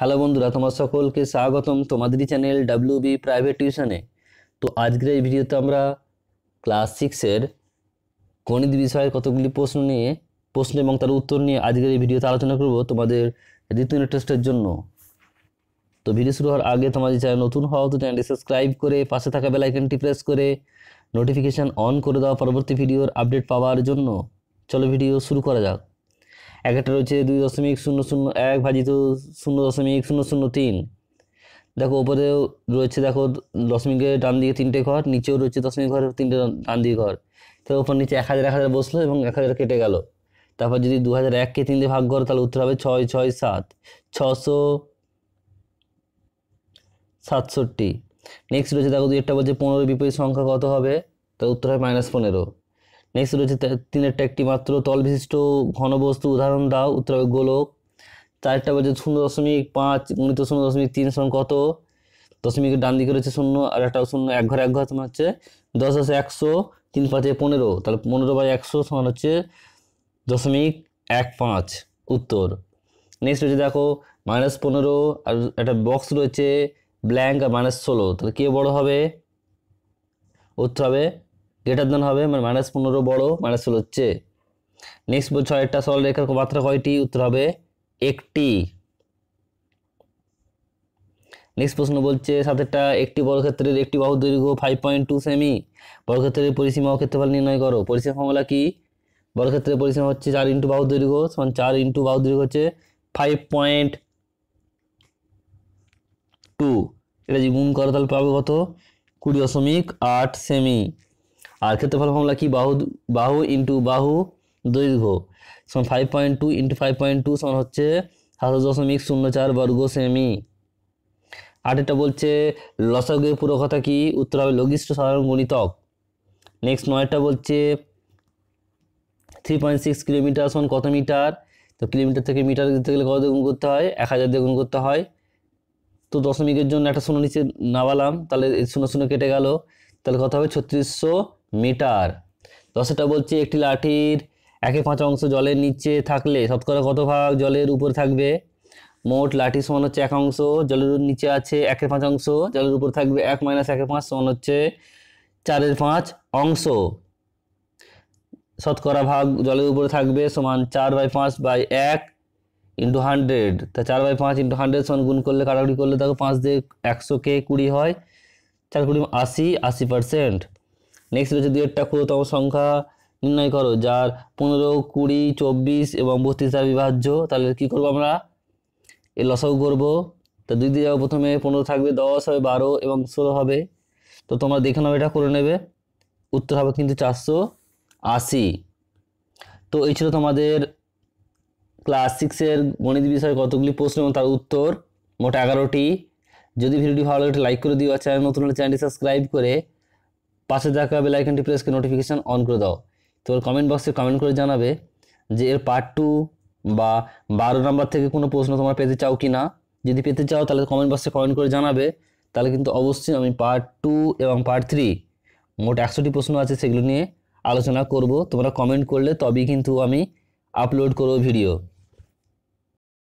hello বন্ধুরা তোমার সকলকে স্বাগতম তোমাদেরই চ্যানেল ডাব্লিউ বি প্রাইভেট টিউশনে তো আজকের এই ভিডিওতে আমরা ক্লাস সিক্সের গণিত বিষয়ের কতগুলি প্রশ্ন নিয়ে প্রশ্ন এবং তার উত্তর নিয়ে আজকের এই ভিডিওতে আলোচনা করব তোমাদের দ্বিতীয় টেস্টের জন্য তো ভিডিও শুরু হওয়ার আগে তোমাদের চ্যানেল নতুন হওয়া তো চ্যানেলটি সাবস্ক্রাইব করে পাশে থাকা বেলাইকনটি প্রেস করে নোটিফিকেশান অন করে দেওয়া পরবর্তী ভিডিওর আপডেট পাওয়ার জন্য চলো ভিডিও শুরু করা যাক একটা রয়েছে দুই দশমিক শূন্য শূন্য এক ভাজিত শূন্য দশমিক শূন্য শূন্য তিন দেখো ওপরেও রয়েছে দেখো দশমিকের ডান দিকে তিনটে ঘর নিচেও রয়েছে দশমিক ঘর তিনটে ডান দিকে ঘর তো ওপর নিচে এক হাজার এক হাজার বসলো এবং এক হাজার কেটে গেল তারপর যদি দু হাজার এককে তিন দিয়ে ভাগ করো তাহলে উত্তর হবে ছয় ছয় সাত ছশো সাতষট্টি নেক্সট রয়েছে দেখো দুই একটা বলছে পনেরো বিপরীত সংখ্যা কত হবে তার উত্তর হবে মাইনাস পনেরো নেক্সট রয়েছে তিনেরটা একটি মাত্র তল বিশিষ্ট ঘনবস্তু উদাহরণ দাও উত্তর হবে গোলক চারটা বলছে শূন্য দশমিক পাঁচ গুণিত শূন্য দশমিক তিন সমান কত দশমিকের ডান দিকে রয়েছে শূন্য আর একটা শূন্য এক ঘরে এক ঘর তোমার হচ্ছে দশ আছে একশো তিন পাঁচে পনেরো তাহলে পনেরো বাই একশো সমান হচ্ছে দশমিক এক পাঁচ উত্তর নেক্সট রয়েছে দেখো মাইনাস পনেরো আর একটা বক্স রয়েছে ব্ল্যাঙ্ক আর মাইনাস ষোলো তাহলে কে বড় হবে উত্তর হবে গ্রেটার দেন হবে মানে মাইনাস পনেরো বড়ো মাইনাস ষোলো হচ্ছে নেক্সট ছয়েরটা সরল রেখার মাত্রা কয়টি উত্তর হবে একটি নেক্সট প্রশ্ন বলছে সাতেরটা একটি বর্গক্ষেত্রের একটি বাহু দৈর্ঘ্য ফাইভ পয়েন্ট টু সেমি বর্গক্ষেত্রের পরিসীমা ও ক্ষেত্রফল নির্ণয় করো পরিসীমা ফর্মুলা কি বর্গক্ষেত্রের পরিসীমা হচ্ছে চার ইন্টু বাহু দৈর্ঘ্য সমান চার ইন্টু বাহু দৈর্ঘ্য হচ্ছে ফাইভ পয়েন্ট টু এটা যদি গুণ করো তাহলে পাবো কত কুড়ি দশমিক আট সেমি আর ক্ষেত্রফল ফর্মুলা কি বাহু বাহু ইন্টু বাহু দৈর্ঘ্য সমান five point two into five point two সমান হচ্ছে সাতশো দশমিক শূন্য চার বর্গ সেমি আর এটা বলছে লসাগের পুরো কথা কি উত্তর হবে লঘিষ্ঠ সাধারণ গণিতক নেক্সট নয়টা বলছে থ্রি পয়েন্ট সিক্স কিলোমিটার সমান কত মিটার তো কিলোমিটার থেকে মিটার দিতে গেলে কত দ্বিগুণ করতে হয় এক হাজার দ্বিগুণ করতে হয় তো দশমিকের জন্য একটা শূন্য নিচে নামালাম তাহলে শূন্য শূন্য কেটে গেল তাহলে কথা হবে ছত্রিশশো মিটার দশটা বলছি একটি লাঠির একে পাঁচ অংশ জলের নিচে থাকলে শতকরা কত ভাগ জলের উপর থাকবে মোট লাঠি সমান হচ্ছে এক অংশ জলের নিচে আছে একের পাঁচ অংশ জলের উপর থাকবে এক মাইনাস একের পাঁচ সমান হচ্ছে চারের পাঁচ অংশ শতকরা ভাগ জলের উপরে থাকবে সমান চার বাই পাঁচ বাই এক ইন্টু হান্ড্রেড তা চার বাই পাঁচ ইন্টু হান্ড্রেড সমান গুণ করলে কাটাকুটি করলে তাকে পাঁচ দিয়ে কে কুড়ি হয় চার কুড়ি আশি আশি পার্সেন্ট নেক্সট রয়েছে দুয়েরটা ক্ষুদ্রতম সংখ্যা নির্ণয় করো যার পনেরো কুড়ি চব্বিশ এবং বত্রিশ দ্বারা বিভাজ্য তাহলে কী করবো আমরা এ লসাউ করব তো দুই দিয়ে যাবো প্রথমে পনেরো থাকবে দশ হবে বারো এবং ষোলো হবে তো তোমরা দেখে নাও এটা করে নেবে উত্তর হবে কিন্তু চারশো আশি তো এই ছিল তোমাদের ক্লাস সিক্সের গণিত বিষয়ে কতগুলি প্রশ্ন এবং তার উত্তর মোট এগারোটি যদি ভিডিওটি ভালো লাগে লাইক করে দিও আর চ্যানেল নতুন হলে চ্যানেলটি সাবস্ক্রাইব করে পাশে থাকা বেল আইকনটি প্রেস করে নোটিফিকেশান অন করে দাও তোমার কমেন্ট বক্সে কমেন্ট করে জানাবে যে এর পার্ট টু বা বারো নাম্বার থেকে কোনো প্রশ্ন তোমরা পেতে চাও কি না যদি পেতে চাও তাহলে কমেন্ট বক্সে কমেন্ট করে জানাবে তাহলে কিন্তু অবশ্যই আমি পার্ট টু এবং পার্ট থ্রি মোট একশোটি প্রশ্ন আছে সেগুলো নিয়ে আলোচনা করব তোমরা কমেন্ট করলে তবেই কিন্তু আমি আপলোড করবো ভিডিও